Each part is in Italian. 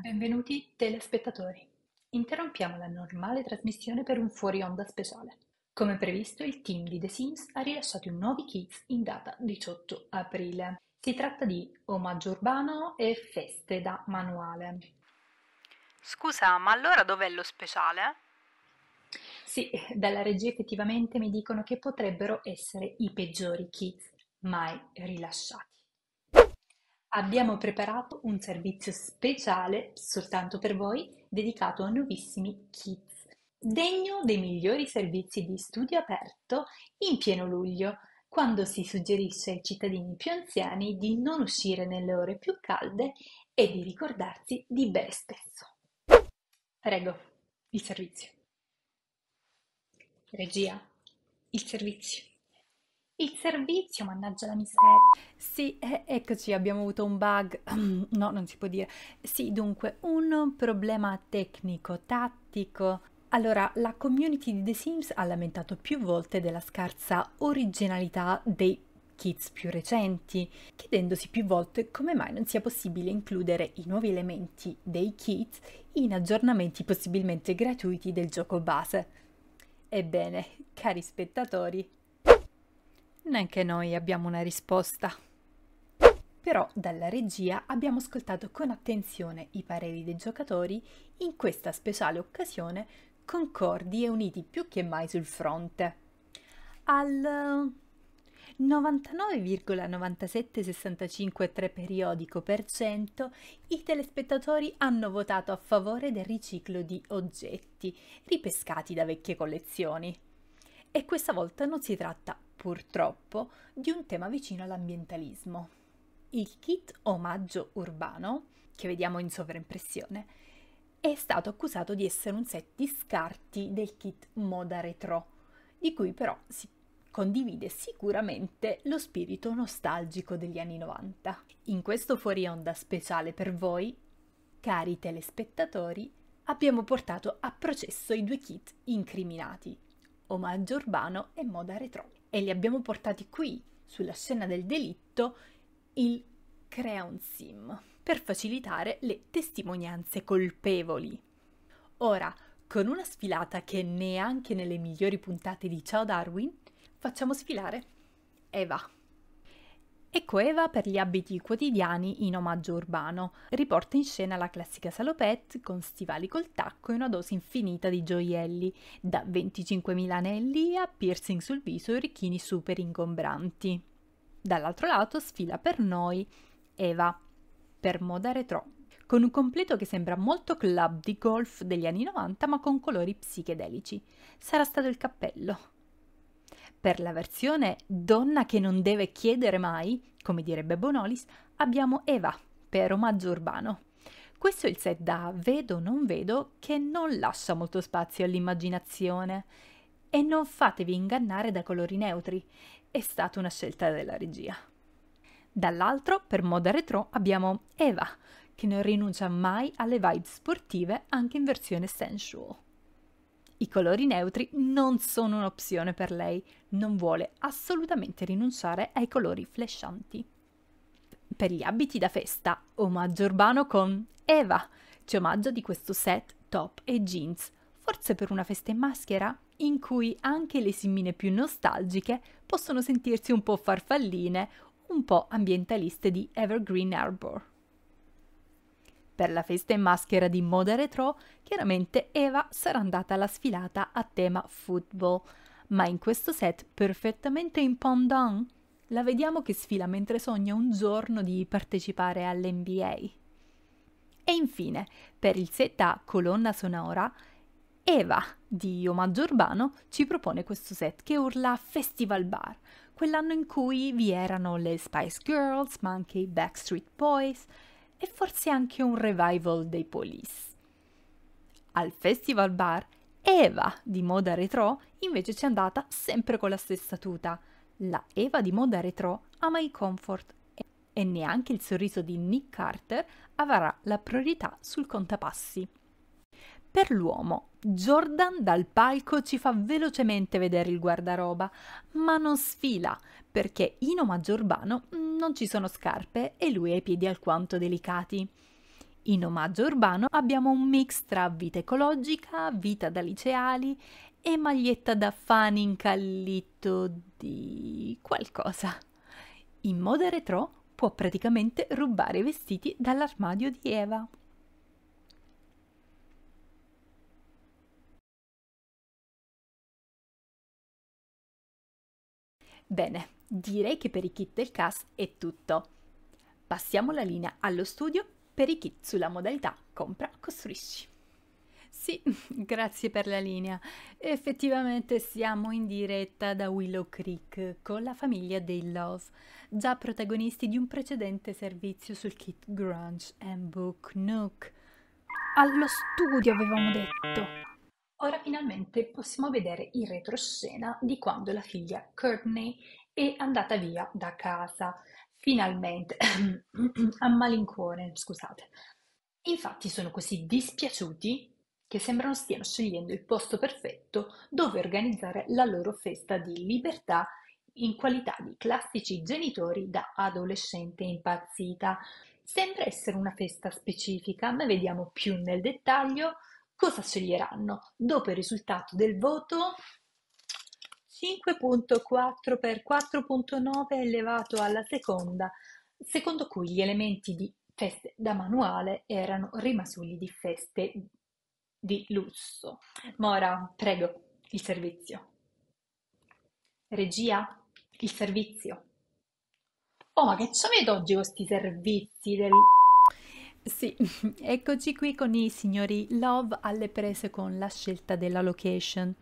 Benvenuti telespettatori. Interrompiamo la normale trasmissione per un fuori onda speciale. Come previsto, il team di The Sims ha rilasciato i nuovi kits in data 18 aprile. Si tratta di omaggio urbano e feste da manuale. Scusa, ma allora dov'è lo speciale? Sì, dalla regia effettivamente mi dicono che potrebbero essere i peggiori kits mai rilasciati. Abbiamo preparato un servizio speciale soltanto per voi dedicato a nuovissimi kids, degno dei migliori servizi di studio aperto in pieno luglio, quando si suggerisce ai cittadini più anziani di non uscire nelle ore più calde e di ricordarsi di bere spesso. Prego, il servizio. Regia, il servizio. Il servizio, mannaggia la miseria. Sì, eh, eccoci, abbiamo avuto un bug. no, non si può dire. Sì, dunque, un problema tecnico, tattico. Allora, la community di The Sims ha lamentato più volte della scarsa originalità dei kits più recenti, chiedendosi più volte come mai non sia possibile includere i nuovi elementi dei kit in aggiornamenti possibilmente gratuiti del gioco base. Ebbene, cari spettatori, Neanche noi abbiamo una risposta. Però dalla regia abbiamo ascoltato con attenzione i pareri dei giocatori in questa speciale occasione concordi e uniti più che mai sul fronte. Al 99,9765,3 periodico per cento i telespettatori hanno votato a favore del riciclo di oggetti ripescati da vecchie collezioni. E questa volta non si tratta purtroppo, di un tema vicino all'ambientalismo. Il kit omaggio urbano, che vediamo in sovraimpressione, è stato accusato di essere un set di scarti del kit moda retro, di cui però si condivide sicuramente lo spirito nostalgico degli anni 90. In questo fuori onda speciale per voi, cari telespettatori, abbiamo portato a processo i due kit incriminati, omaggio urbano e moda retro e li abbiamo portati qui, sulla scena del delitto, il sim per facilitare le testimonianze colpevoli. Ora, con una sfilata che neanche nelle migliori puntate di Ciao Darwin, facciamo sfilare Eva e coeva per gli abiti quotidiani in omaggio urbano. Riporta in scena la classica salopette con stivali col tacco e una dose infinita di gioielli, da 25.000 anelli a piercing sul viso e orecchini super ingombranti. Dall'altro lato sfila per noi Eva, per moda retro, con un completo che sembra molto club di golf degli anni 90 ma con colori psichedelici. Sarà stato il cappello. Per la versione donna che non deve chiedere mai, come direbbe Bonolis, abbiamo Eva, per omaggio urbano. Questo è il set da vedo non vedo che non lascia molto spazio all'immaginazione. E non fatevi ingannare da colori neutri, è stata una scelta della regia. Dall'altro, per moda retro, abbiamo Eva, che non rinuncia mai alle vibe sportive anche in versione sensual. I colori neutri non sono un'opzione per lei, non vuole assolutamente rinunciare ai colori flescianti. Per gli abiti da festa, omaggio urbano con Eva. C'è omaggio di questo set top e jeans, forse per una festa in maschera in cui anche le simmine più nostalgiche possono sentirsi un po' farfalline, un po' ambientaliste di Evergreen Arbor. Per la festa in maschera di moda retro, chiaramente Eva sarà andata alla sfilata a tema football, ma in questo set perfettamente in pendant la vediamo che sfila mentre sogna un giorno di partecipare all'NBA. E infine, per il set a colonna sonora, Eva di Omaggio Urbano ci propone questo set che urla Festival Bar, quell'anno in cui vi erano le Spice Girls, ma anche i Backstreet Boys, e forse anche un revival dei Police. Al Festival Bar, Eva di moda retro invece è andata sempre con la stessa tuta. La Eva di moda retro ama i comfort e neanche il sorriso di Nick Carter avrà la priorità sul contapassi. Per l'uomo, Jordan dal palco ci fa velocemente vedere il guardaroba, ma non sfila perché in omaggio urbano non ci sono scarpe e lui ha i piedi alquanto delicati. In omaggio urbano abbiamo un mix tra vita ecologica, vita da liceali e maglietta da fan incallito di qualcosa. In moda retro può praticamente rubare i vestiti dall'armadio di Eva. Bene, direi che per i kit del CAS è tutto. Passiamo la linea allo studio per i kit sulla modalità compra costruisci. Sì, grazie per la linea. Effettivamente siamo in diretta da Willow Creek con la famiglia dei Love, già protagonisti di un precedente servizio sul kit Grunge and Book Nook. Allo studio avevamo detto. Ora finalmente possiamo vedere il retroscena di quando la figlia Courtney è andata via da casa. Finalmente, a malincuore, scusate. Infatti sono così dispiaciuti che sembrano stiano scegliendo il posto perfetto dove organizzare la loro festa di libertà in qualità di classici genitori da adolescente impazzita. Sembra essere una festa specifica, ma vediamo più nel dettaglio cosa sceglieranno? Dopo il risultato del voto 5.4 per 4.9 elevato alla seconda, secondo cui gli elementi di feste da manuale erano rimasugli di feste di lusso. Mora, prego, il servizio. Regia, il servizio. Oh, ma che ci vedo oggi questi servizi del... Sì, eccoci qui con i signori Love alle prese con la scelta della location,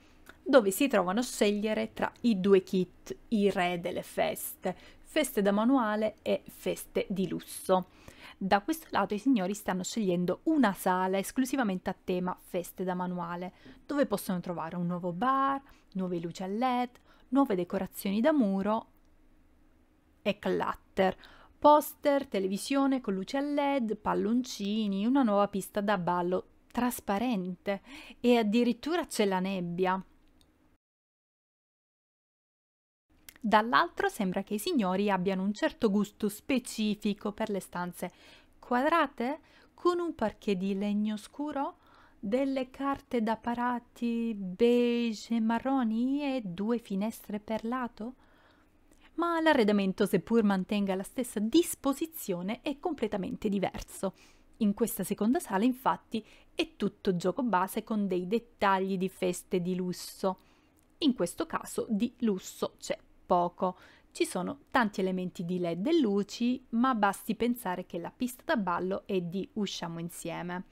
dove si trovano a scegliere tra i due kit, i re delle feste, feste da manuale e feste di lusso. Da questo lato i signori stanno scegliendo una sala esclusivamente a tema feste da manuale, dove possono trovare un nuovo bar, nuove luci a LED, nuove decorazioni da muro e clutter poster, televisione con luce a LED, palloncini, una nuova pista da ballo trasparente e addirittura c'è la nebbia. Dall'altro sembra che i signori abbiano un certo gusto specifico per le stanze quadrate con un parquet di legno scuro, delle carte da parati beige e marroni e due finestre per lato ma l'arredamento, seppur mantenga la stessa disposizione, è completamente diverso. In questa seconda sala, infatti, è tutto gioco base con dei dettagli di feste di lusso. In questo caso di lusso c'è poco. Ci sono tanti elementi di LED e luci, ma basti pensare che la pista da ballo è di Usciamo insieme.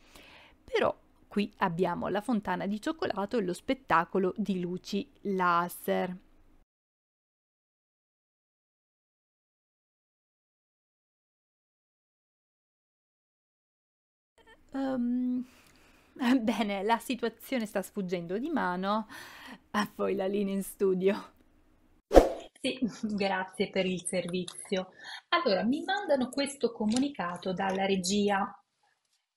Però qui abbiamo la fontana di cioccolato e lo spettacolo di luci laser. Um, bene, la situazione sta sfuggendo di mano, a voi la linea in studio. Sì, grazie per il servizio. Allora, mi mandano questo comunicato dalla regia.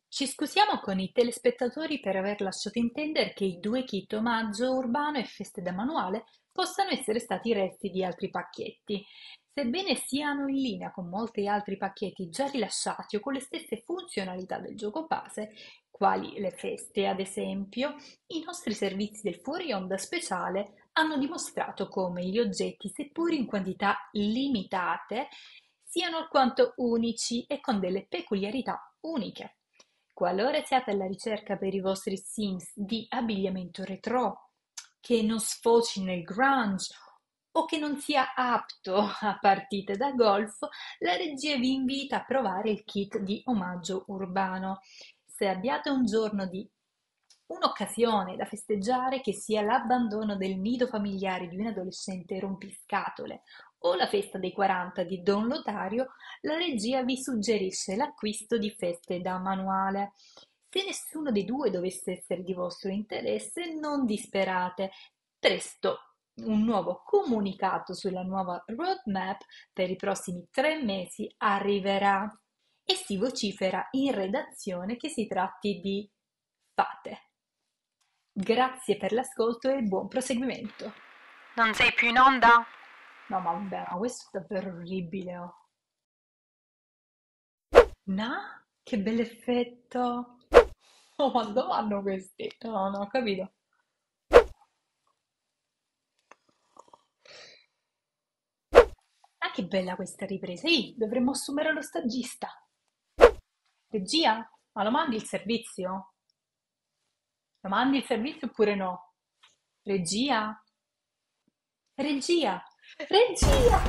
Ci scusiamo con i telespettatori per aver lasciato intendere che i due kit omaggio urbano e feste da manuale possano essere stati resti di altri pacchetti. Sebbene siano in linea con molti altri pacchetti già rilasciati o con le stesse funzionalità del gioco base, quali le feste ad esempio, i nostri servizi del fuori onda speciale hanno dimostrato come gli oggetti, seppur in quantità limitate, siano alquanto unici e con delle peculiarità uniche. Qualora siate alla ricerca per i vostri Sims di abbigliamento retro, che non sfoci nel grunge o che non sia apto a partite da golf, la regia vi invita a provare il kit di omaggio urbano. Se abbiate un giorno di un'occasione da festeggiare che sia l'abbandono del nido familiare di un adolescente rompiscatole o la festa dei 40 di Don Lotario, la regia vi suggerisce l'acquisto di feste da manuale. Se nessuno dei due dovesse essere di vostro interesse, non disperate, presto un nuovo comunicato sulla nuova roadmap per i prossimi tre mesi arriverà e si vocifera in redazione che si tratti di fate. Grazie per l'ascolto e buon proseguimento. Non sei più in onda? No, ma vabbè, ma questo è davvero orribile. Oh. No? Che bell'effetto! Oh, ma dove vanno questi? No, no, ho capito. che bella questa ripresa! Ehi, dovremmo assumere lo stagista! Regia, ma lo mandi il servizio? Lo mandi il servizio oppure no? Regia? Regia! Regia!